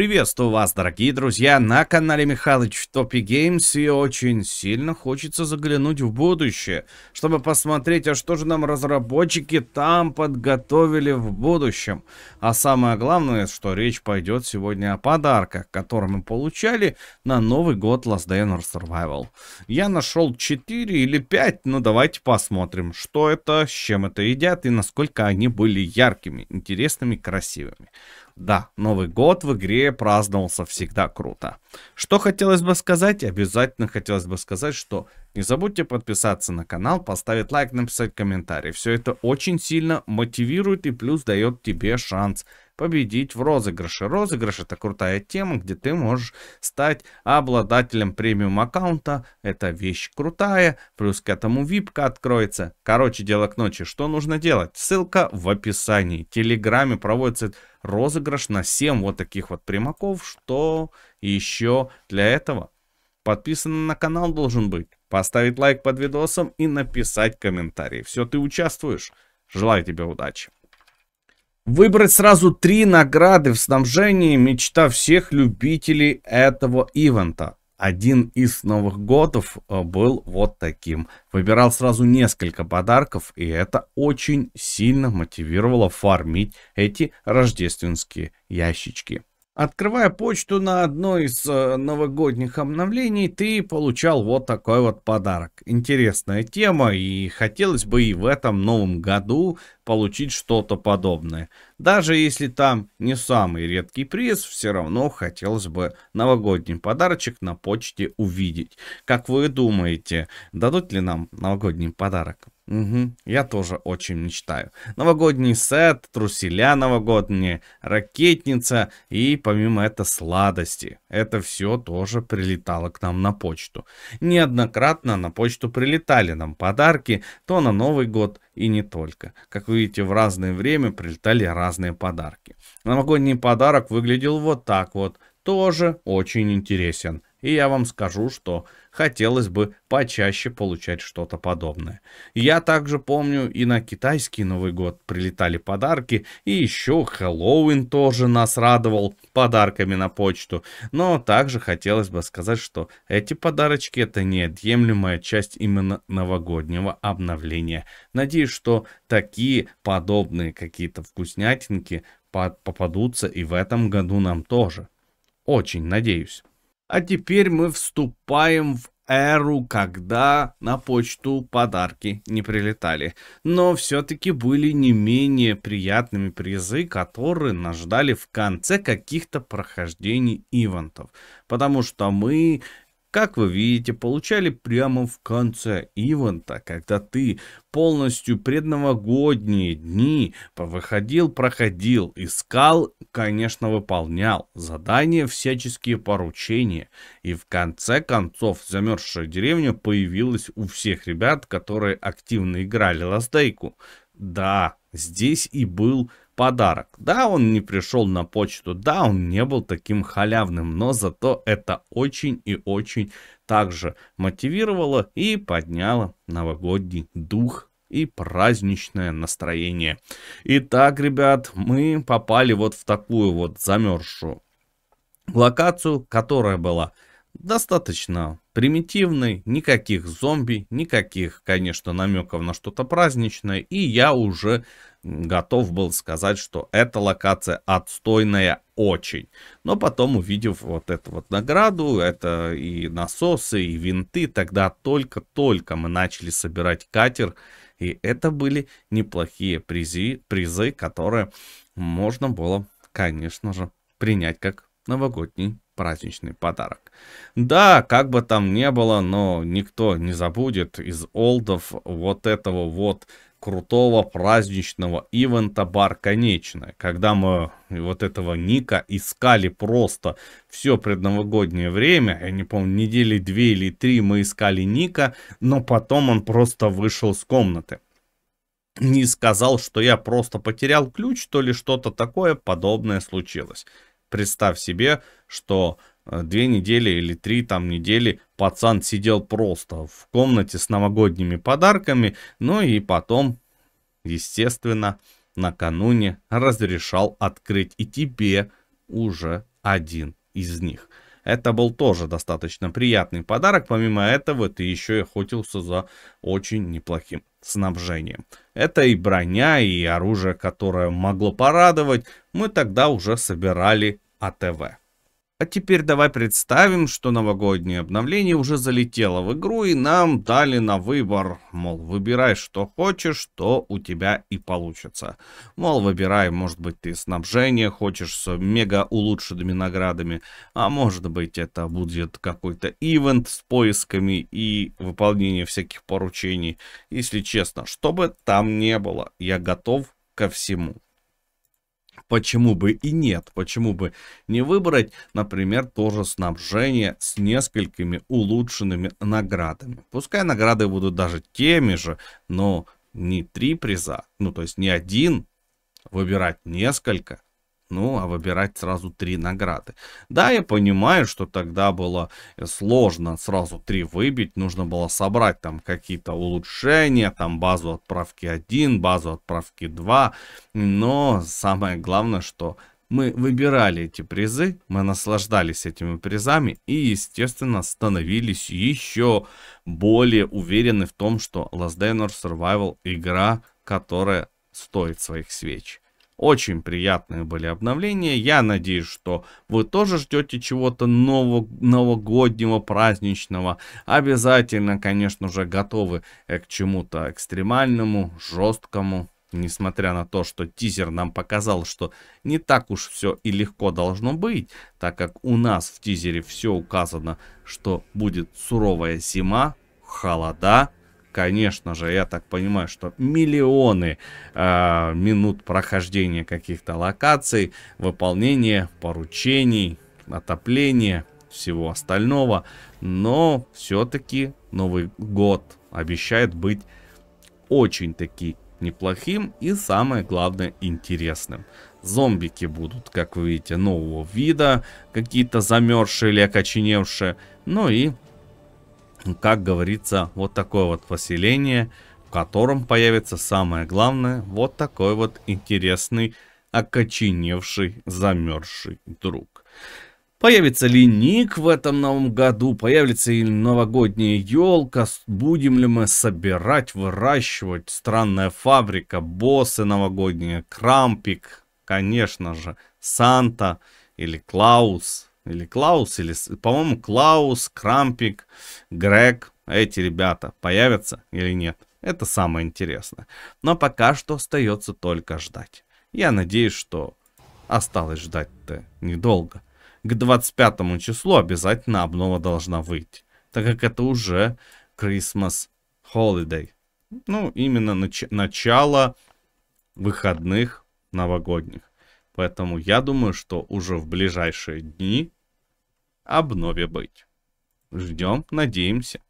Приветствую вас, дорогие друзья, на канале Михалыч Топи Геймс, и очень сильно хочется заглянуть в будущее, чтобы посмотреть, а что же нам разработчики там подготовили в будущем. А самое главное, что речь пойдет сегодня о подарках, которые мы получали на Новый год Last Day Survival. Я нашел 4 или 5, но давайте посмотрим, что это, с чем это едят и насколько они были яркими, интересными, красивыми. Да, Новый год в игре праздновался всегда круто. Что хотелось бы сказать? Обязательно хотелось бы сказать, что не забудьте подписаться на канал, поставить лайк, написать комментарий. Все это очень сильно мотивирует и плюс дает тебе шанс победить в розыгрыше. Розыгрыш это крутая тема, где ты можешь стать обладателем премиум аккаунта. Это вещь крутая, плюс к этому випка откроется. Короче, дело к ночи. Что нужно делать? Ссылка в описании. В Телеграме проводится розыгрыш на 7 вот таких вот примаков. Что еще для этого? Подписан на канал должен быть. Поставить лайк под видосом и написать комментарий. Все, ты участвуешь. Желаю тебе удачи. Выбрать сразу три награды в снабжении – мечта всех любителей этого ивента. Один из Новых Годов э, был вот таким. Выбирал сразу несколько подарков, и это очень сильно мотивировало фармить эти рождественские ящички. Открывая почту на одно из э, новогодних обновлений, ты получал вот такой вот подарок. Интересная тема, и хотелось бы и в этом новом году получить что-то подобное. Даже если там не самый редкий приз, все равно хотелось бы новогодний подарочек на почте увидеть. Как вы думаете, дадут ли нам новогодний подарок? Угу, я тоже очень мечтаю. Новогодний сет, труселя новогодние, ракетница и, помимо этого сладости. Это все тоже прилетало к нам на почту. Неоднократно на почту прилетали нам подарки, то на Новый год и не только. Как вы видите, в разное время прилетали разные подарки. Новогодний подарок выглядел вот так вот. Тоже очень интересен. И я вам скажу, что хотелось бы почаще получать что-то подобное. Я также помню, и на китайский Новый год прилетали подарки, и еще Хэллоуин тоже нас радовал подарками на почту. Но также хотелось бы сказать, что эти подарочки это неотъемлемая часть именно новогоднего обновления. Надеюсь, что такие подобные какие-то вкуснятинки попадутся и в этом году нам тоже. Очень надеюсь. А теперь мы вступаем в эру, когда на почту подарки не прилетали. Но все-таки были не менее приятными призы, которые нас ждали в конце каких-то прохождений ивентов. Потому что мы как вы видите, получали прямо в конце ивента, когда ты полностью предновогодние дни выходил, проходил, искал, конечно, выполнял задания, всяческие поручения. И в конце концов замерзшая деревня появилась у всех ребят, которые активно играли ластейку. Да, здесь и был подарок. Да, он не пришел на почту, да, он не был таким халявным, но зато это очень и очень также мотивировало и подняло новогодний дух и праздничное настроение. Итак, ребят, мы попали вот в такую вот замерзшую локацию, которая была достаточно примитивной, никаких зомби, никаких, конечно, намеков на что-то праздничное, и я уже готов был сказать, что эта локация отстойная очень. Но потом, увидев вот эту вот награду, это и насосы, и винты, тогда только-только мы начали собирать катер. И это были неплохие призы, призы которые можно было, конечно же, принять как новогодний праздничный подарок. Да, как бы там ни было, но никто не забудет из олдов вот этого вот крутого праздничного ивента бар конечная. Когда мы вот этого Ника искали просто все предновогоднее время, я не помню, недели две или три мы искали Ника, но потом он просто вышел с комнаты. Не сказал, что я просто потерял ключ, то ли что-то такое подобное случилось представь себе, что э, две недели или три там недели пацан сидел просто в комнате с новогодними подарками, ну и потом, естественно, накануне разрешал открыть и тебе уже один из них. Это был тоже достаточно приятный подарок. Помимо этого, ты еще и охотился за очень неплохим снабжением. Это и броня, и оружие, которое могло порадовать, мы тогда уже собирали АТВ. А теперь давай представим, что новогоднее обновление уже залетело в игру и нам дали на выбор, мол, выбирай что хочешь, что у тебя и получится. Мол, выбирай, может быть ты снабжение хочешь с мега улучшенными наградами, а может быть это будет какой-то ивент с поисками и выполнением всяких поручений. Если честно, чтобы там не было, я готов ко всему почему бы и нет, почему бы не выбрать, например, тоже снабжение с несколькими улучшенными наградами. Пускай награды будут даже теми же, но не три приза, ну то есть не один, выбирать несколько – ну, а выбирать сразу три награды. Да, я понимаю, что тогда было э, сложно сразу три выбить, нужно было собрать там какие-то улучшения, там базу отправки 1, базу отправки 2, но самое главное, что мы выбирали эти призы, мы наслаждались этими призами и, естественно, становились еще более уверены в том, что Last Day Survival игра, которая стоит своих свечей. Очень приятные были обновления. Я надеюсь, что вы тоже ждете чего-то нового, новогоднего, праздничного. Обязательно, конечно же, готовы э, к чему-то экстремальному, жесткому. Несмотря на то, что тизер нам показал, что не так уж все и легко должно быть, так как у нас в тизере все указано, что будет суровая зима, холода, конечно же, я так понимаю, что миллионы э, минут прохождения каких-то локаций, выполнения поручений, отопления, всего остального. Но все-таки Новый год обещает быть очень-таки неплохим и самое главное интересным. Зомбики будут, как вы видите, нового вида, какие-то замерзшие или окоченевшие, ну и как говорится, вот такое вот поселение, в котором появится самое главное, вот такой вот интересный, окоченевший, замерзший друг. Появится ли Ник в этом новом году, появится ли новогодняя елка, будем ли мы собирать, выращивать, странная фабрика, боссы новогодние, крампик, конечно же, Санта или Клаус – или Клаус, или, по-моему, Клаус, Крампик, Грег, эти ребята появятся или нет. Это самое интересное. Но пока что остается только ждать. Я надеюсь, что осталось ждать-то недолго. К 25 числу обязательно обнова должна выйти, так как это уже Christmas Holiday. Ну, именно нач- начало выходных новогодних. Поэтому я думаю, что уже в ближайшие дни обнове быть. Ждем, надеемся.